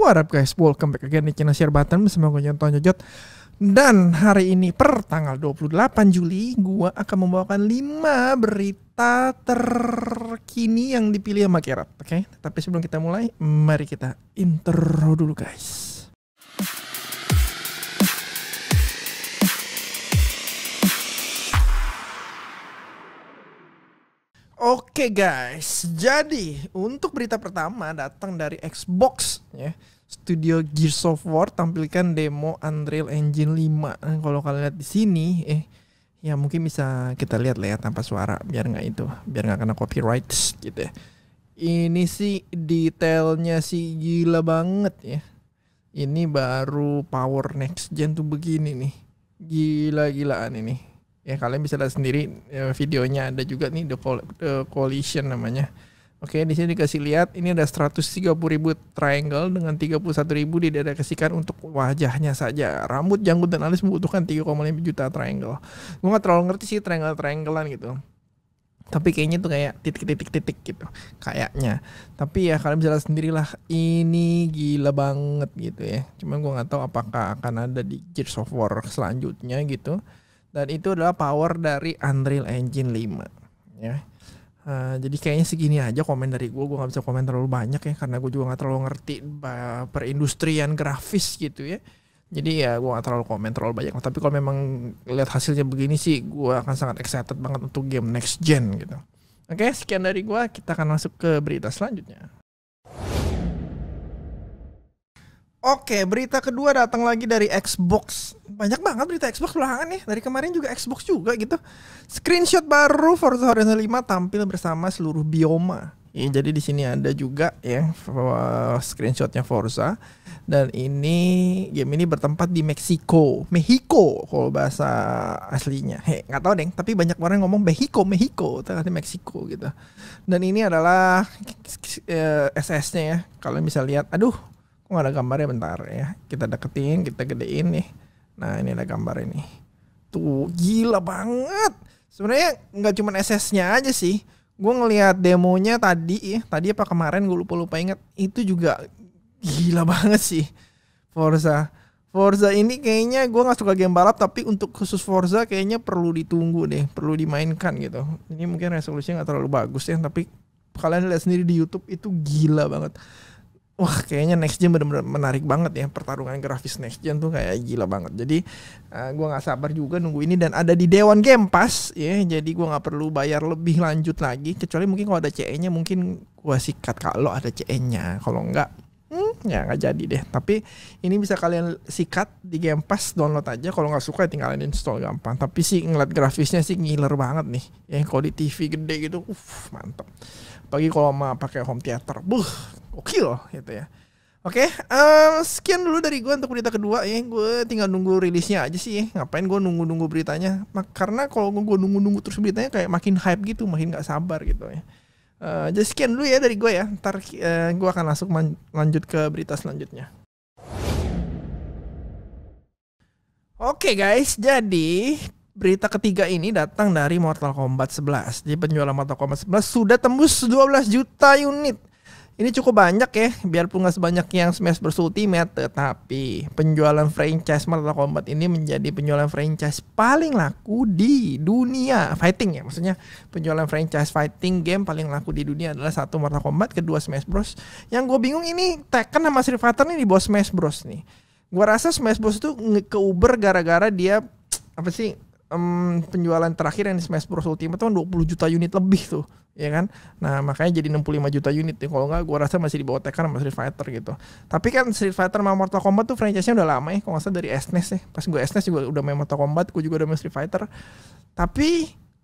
What up guys, welcome back again di channel Share Button bersama gue Jonto Jojot Dan hari ini per tanggal 28 Juli gua akan membawakan 5 berita terkini yang dipilih sama Kerat Oke, okay? tapi sebelum kita mulai Mari kita intro dulu guys Oke guys, jadi untuk berita pertama datang dari Xbox ya. Studio Gear Software tampilkan demo Unreal Engine 5. Eh, kalau kalian lihat di sini eh ya mungkin bisa kita lihat lah ya tanpa suara biar nggak itu, biar nggak kena copyright gitu ya. Ini sih detailnya sih gila banget ya. Ini baru power next gen tuh begini nih. Gila-gilaan ini ya kalian bisa lihat sendiri ya, videonya ada juga nih the, Co the coalition namanya oke di sini dikasih lihat ini ada ribu triangle dengan 31.000 didedikasikan untuk wajahnya saja rambut janggut dan alis membutuhkan 3,5 juta triangle gue nggak terlalu ngerti sih triangle trianglean gitu tapi kayaknya tuh kayak titik-titik-titik gitu kayaknya tapi ya kalian bisa lihat sendirilah ini gila banget gitu ya cuman gue nggak tahu apakah akan ada di Gears of selanjutnya gitu dan itu adalah power dari Unreal Engine 5 ya uh, jadi kayaknya segini aja komen dari gue gue nggak bisa komen terlalu banyak ya karena gue juga nggak terlalu ngerti perindustrian grafis gitu ya jadi ya gue gak terlalu komen terlalu banyak tapi kalau memang lihat hasilnya begini sih gue akan sangat excited banget untuk game next gen gitu oke sekian dari gue kita akan masuk ke berita selanjutnya Oke, berita kedua datang lagi dari Xbox banyak banget berita Xbox belakangan nih dari kemarin juga Xbox juga gitu screenshot baru Forza Horizon 5 tampil bersama seluruh bioma ya, jadi di sini ada juga ya uh, screenshotnya Forza dan ini game ini bertempat di Meksiko Mexico kalau bahasa aslinya he nggak tahu deh tapi banyak orang ngomong Mexico Mexico ternyata Meksiko gitu dan ini adalah eh, SS-nya ya kalian bisa lihat aduh nggak ada gambarnya bentar ya kita deketin kita gedein nih Nah ini ada gambar ini. Tuh gila banget. Sebenarnya nggak cuma SS-nya aja sih. Gue ngeliat demonya tadi, ya. tadi apa kemarin gue lupa lupa inget. Itu juga gila banget sih Forza. Forza ini kayaknya gue nggak suka game balap tapi untuk khusus Forza kayaknya perlu ditunggu deh, perlu dimainkan gitu. Ini mungkin resolusinya gak terlalu bagus ya, tapi kalian lihat sendiri di YouTube itu gila banget wah kayaknya next gen bener-bener menarik banget ya pertarungan grafis next gen tuh kayak gila banget jadi uh, eh, gue nggak sabar juga nunggu ini dan ada di Dewan Game Pass ya jadi gue nggak perlu bayar lebih lanjut lagi kecuali mungkin kalau ada CE nya mungkin gue sikat kalau ada CE nya kalau enggak hmm, ya nggak jadi deh tapi ini bisa kalian sikat di Game Pass download aja kalau nggak suka ya tinggalin install gampang tapi sih ngeliat grafisnya sih ngiler banget nih ya kalau di TV gede gitu uff mantap pagi kalau mau pakai home theater buh Oke loh gitu ya. Oke, okay, um, sekian dulu dari gue untuk berita kedua ya. Gue tinggal nunggu rilisnya aja sih. Ya. Ngapain gue nunggu-nunggu beritanya? Mak Karena kalau gue nunggu-nunggu terus beritanya kayak makin hype gitu, makin nggak sabar gitu ya. Uh, jadi sekian dulu ya dari gue ya. Ntar uh, eh, gue akan langsung lanjut ke berita selanjutnya. Oke okay guys, jadi berita ketiga ini datang dari Mortal Kombat 11. Jadi penjualan Mortal Kombat 11 sudah tembus 12 juta unit ini cukup banyak ya, biarpun nggak sebanyak yang Smash Bros Ultimate, tetapi penjualan franchise Mortal Kombat ini menjadi penjualan franchise paling laku di dunia fighting ya, maksudnya penjualan franchise fighting game paling laku di dunia adalah satu Mortal Kombat, kedua Smash Bros. Yang gue bingung ini Tekken sama Street Fighter ini di bawah Smash Bros nih. Gue rasa Smash Bros itu ke Uber gara-gara dia apa sih um, penjualan terakhir yang di Smash Bros Ultimate tuh kan 20 juta unit lebih tuh, ya kan? Nah, makanya jadi 65 juta unit nih. Kalau nggak gua rasa masih di bawah Tekken sama Street Fighter gitu. Tapi kan Street Fighter sama Mortal Kombat tuh franchise-nya udah lama ya, kalau nggak salah dari SNES e ya. Pas gua SNES e juga udah main Mortal Kombat, gua juga udah main Street Fighter. Tapi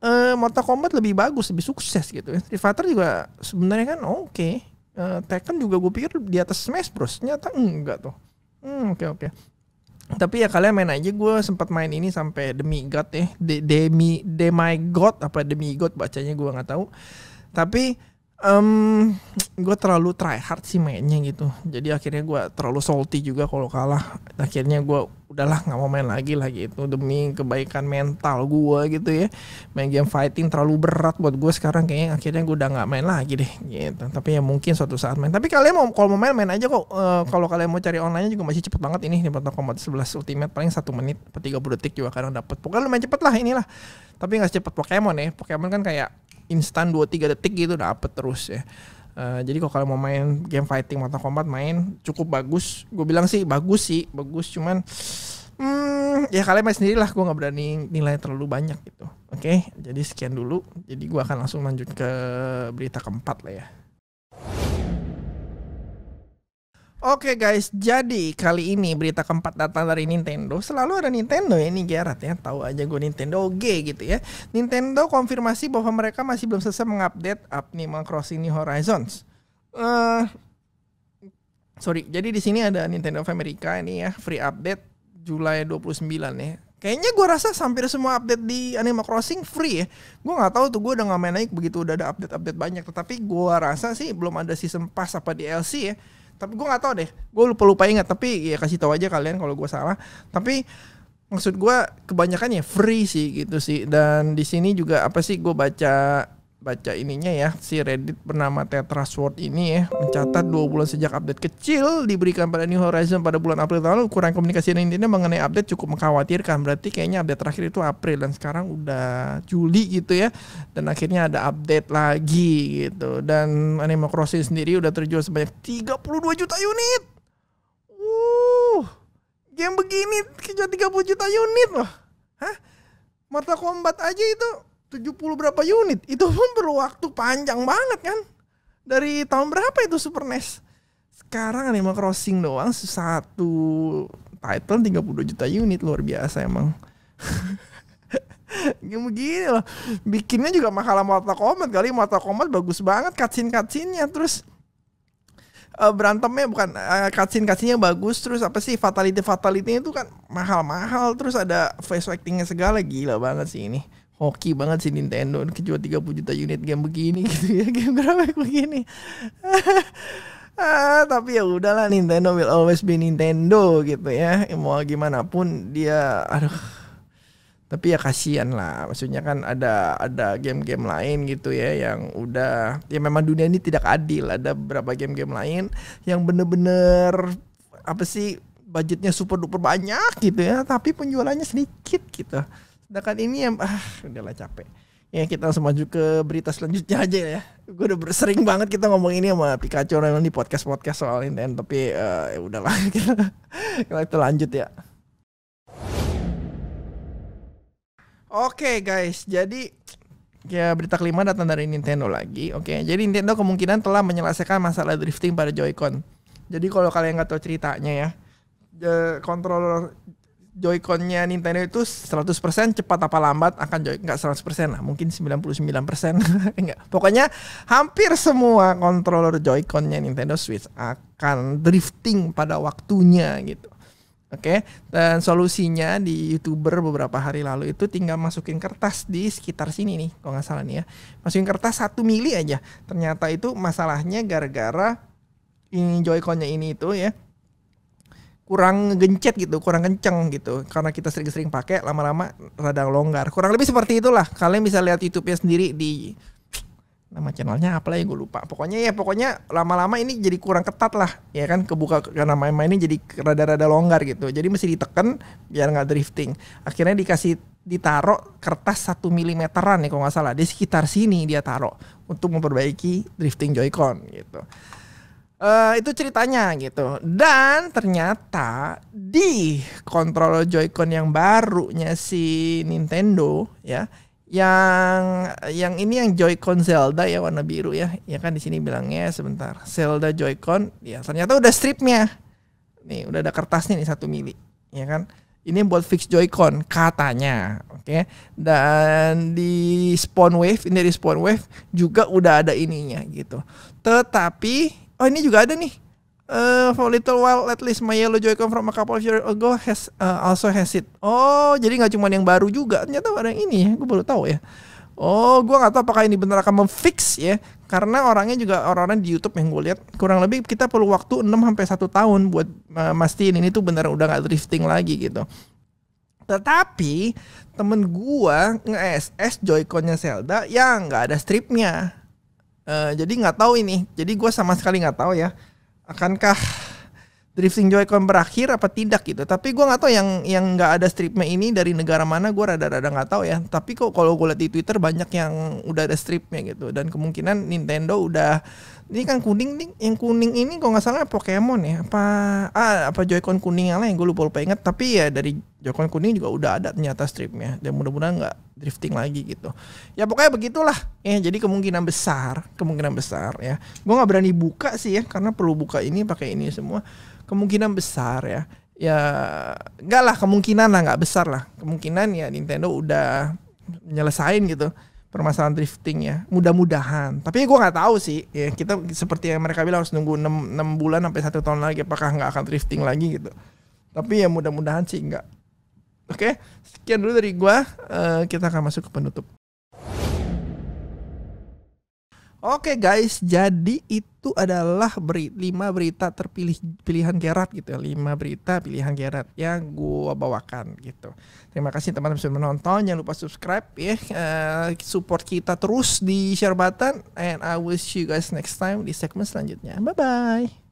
uh, Mortal Kombat lebih bagus, lebih sukses gitu ya. Street Fighter juga sebenarnya kan oke. Okay. Uh, eh, Tekken juga gue pikir di atas Smash Bros. Ternyata enggak tuh. Hmm, oke okay, oke. Okay tapi ya kalian main aja gue sempat main ini sampai demi god ya De demi demi god apa demi god bacanya gue nggak tahu tapi Um, gue terlalu try hard sih mainnya gitu. Jadi akhirnya gue terlalu salty juga kalau kalah. Akhirnya gue udahlah nggak mau main lagi lah gitu demi kebaikan mental gue gitu ya. Main game fighting terlalu berat buat gue sekarang kayaknya akhirnya gue udah nggak main lagi deh gitu. Tapi ya mungkin suatu saat main. Tapi kalian mau kalau mau main main aja kok. Uh, kalau kalian mau cari online juga masih cepet banget ini di Mortal Kombat 11 Ultimate paling satu menit atau 30 detik juga kadang dapat. Pokoknya lumayan cepet lah inilah. Tapi nggak secepat Pokemon ya. Pokemon kan kayak instan 2-3 detik gitu dapet terus ya. Uh, jadi kalau kalian mau main game fighting Mortal Kombat main cukup bagus. Gue bilang sih bagus sih, bagus cuman hmm, ya kalian main sendirilah. Gue nggak berani nilai terlalu banyak gitu. Oke, okay? jadi sekian dulu. Jadi gue akan langsung lanjut ke berita keempat lah ya. Oke okay guys, jadi kali ini berita keempat datang dari Nintendo. Selalu ada Nintendo ya ini Gerard ya, tahu aja gue Nintendo G gitu ya. Nintendo konfirmasi bahwa mereka masih belum selesai mengupdate Animal Crossing New Horizons. Uh, sorry, jadi di sini ada Nintendo of America ini ya, free update Julai 29 ya. Kayaknya gue rasa hampir semua update di Animal Crossing free ya. Gue nggak tahu tuh gue udah nggak main naik begitu udah ada update-update banyak. Tetapi gue rasa sih belum ada season pass apa di DLC ya tapi gue nggak tahu deh gue lupa lupa ingat tapi ya kasih tahu aja kalian kalau gue salah tapi maksud gue kebanyakan ya free sih gitu sih dan di sini juga apa sih gue baca baca ininya ya si Reddit bernama Tetra Sword ini ya mencatat dua bulan sejak update kecil diberikan pada New Horizon pada bulan April tahun lalu kurang komunikasi dan intinya mengenai update cukup mengkhawatirkan berarti kayaknya update terakhir itu April dan sekarang udah Juli gitu ya dan akhirnya ada update lagi gitu dan Animal Crossing sendiri udah terjual sebanyak 32 juta unit uh game begini kejual 30 juta unit loh hah Mortal Kombat aja itu 70 berapa unit itu pun perlu waktu panjang banget kan dari tahun berapa itu Super NES sekarang Animal Crossing doang satu title 32 juta unit luar biasa emang Gini begini loh bikinnya juga mahal mata komat kali mata komat bagus banget katsin katsinnya terus uh, berantemnya bukan uh, eh, katsin katsinnya bagus terus apa sih fatality fatality itu kan mahal mahal terus ada face actingnya segala gila banget sih ini hoki banget sih Nintendo kejual 30 juta unit game begini gitu ya game grafik begini ah, tapi ya udahlah Nintendo will always be Nintendo gitu ya mau gimana pun dia aduh tapi ya kasihan lah maksudnya kan ada ada game-game lain gitu ya yang udah ya memang dunia ini tidak adil ada beberapa game-game lain yang bener-bener apa sih budgetnya super duper banyak gitu ya tapi penjualannya sedikit gitu Sedangkan ini yang ah udahlah capek. Ya kita langsung maju ke berita selanjutnya aja ya. Gue udah sering banget kita ngomong ini sama Pikachu memang di podcast podcast soal Nintendo tapi uh, ya udahlah kita, kita lanjut ya. Oke okay, guys, jadi ya berita kelima datang dari Nintendo lagi. Oke, okay, jadi Nintendo kemungkinan telah menyelesaikan masalah drifting pada Joy-Con. Jadi kalau kalian nggak tahu ceritanya ya, controller eh, joy Nintendo itu 100% cepat apa lambat akan Joy enggak 100% lah, mungkin 99% enggak. Pokoknya hampir semua controller joy Nintendo Switch akan drifting pada waktunya gitu. Oke, okay? dan solusinya di YouTuber beberapa hari lalu itu tinggal masukin kertas di sekitar sini nih, kalau nggak salah nih ya. Masukin kertas satu mili aja. Ternyata itu masalahnya gara-gara ini joy con ini itu ya kurang gencet gitu, kurang kenceng gitu. Karena kita sering-sering pakai, lama-lama radang longgar. Kurang lebih seperti itulah. Kalian bisa lihat YouTube-nya sendiri di nama channelnya apa lah ya gue lupa. Pokoknya ya pokoknya lama-lama ini jadi kurang ketat lah, ya kan kebuka karena main-main ini jadi rada-rada longgar gitu. Jadi mesti ditekan biar nggak drifting. Akhirnya dikasih ditaruh kertas satu milimeteran nih kalau nggak salah di sekitar sini dia taruh untuk memperbaiki drifting Joy-Con gitu. Uh, itu ceritanya gitu. Dan ternyata di kontrol Joy-Con yang barunya si Nintendo ya, yang yang ini yang Joy-Con Zelda ya warna biru ya. Ya kan di sini bilangnya sebentar. Zelda Joy-Con ya ternyata udah stripnya. Nih, udah ada kertasnya nih satu mili, ya kan? Ini buat fix Joy-Con katanya, oke. Okay? Dan di Spawn Wave, ini dari Spawn Wave juga udah ada ininya gitu. Tetapi oh ini juga ada nih uh, for little while at least my yellow joycon from a couple of years ago has uh, also has it oh jadi nggak cuma yang baru juga ternyata ada yang ini ya gue baru tahu ya Oh, gue nggak tahu apakah ini benar akan memfix ya, karena orangnya juga orang-orang di YouTube yang gue lihat kurang lebih kita perlu waktu 6 sampai satu tahun buat uh, mastiin ini tuh benar udah nggak drifting lagi gitu. Tetapi temen gue nge-SS Joy-Con-nya Zelda yang nggak ada stripnya. Uh, jadi nggak tahu ini. Jadi gue sama sekali nggak tahu ya. Akankah drifting Joycon berakhir apa tidak gitu. Tapi gue nggak tahu yang yang nggak ada stripnya ini dari negara mana gue rada-rada nggak tahu ya. Tapi kok kalau gue lihat di Twitter banyak yang udah ada stripnya gitu dan kemungkinan Nintendo udah ini kan kuning nih yang kuning ini kok nggak salah Pokemon ya apa ah apa Joycon con kuning yang lain gue lupa lupa inget tapi ya dari Jokon Kuning juga udah ada ternyata stripnya dan mudah-mudahan nggak drifting lagi gitu ya pokoknya begitulah ya jadi kemungkinan besar kemungkinan besar ya gue nggak berani buka sih ya karena perlu buka ini pakai ini semua kemungkinan besar ya ya enggak lah kemungkinan lah nggak besar lah kemungkinan ya Nintendo udah nyelesain gitu permasalahan drifting ya mudah-mudahan tapi gue nggak tahu sih ya kita seperti yang mereka bilang harus nunggu 6, 6 bulan sampai satu tahun lagi apakah nggak akan drifting lagi gitu tapi ya mudah-mudahan sih nggak Oke, okay? sekian dulu dari gua. Uh, kita akan masuk ke penutup. Oke okay guys, jadi itu adalah beri, 5 berita terpilih pilihan Gerard gitu ya. 5 berita pilihan Gerard yang gua bawakan gitu. Terima kasih teman-teman sudah menonton. Jangan lupa subscribe ya. Uh, support kita terus di share button and I wish you guys next time di segmen selanjutnya. Bye bye.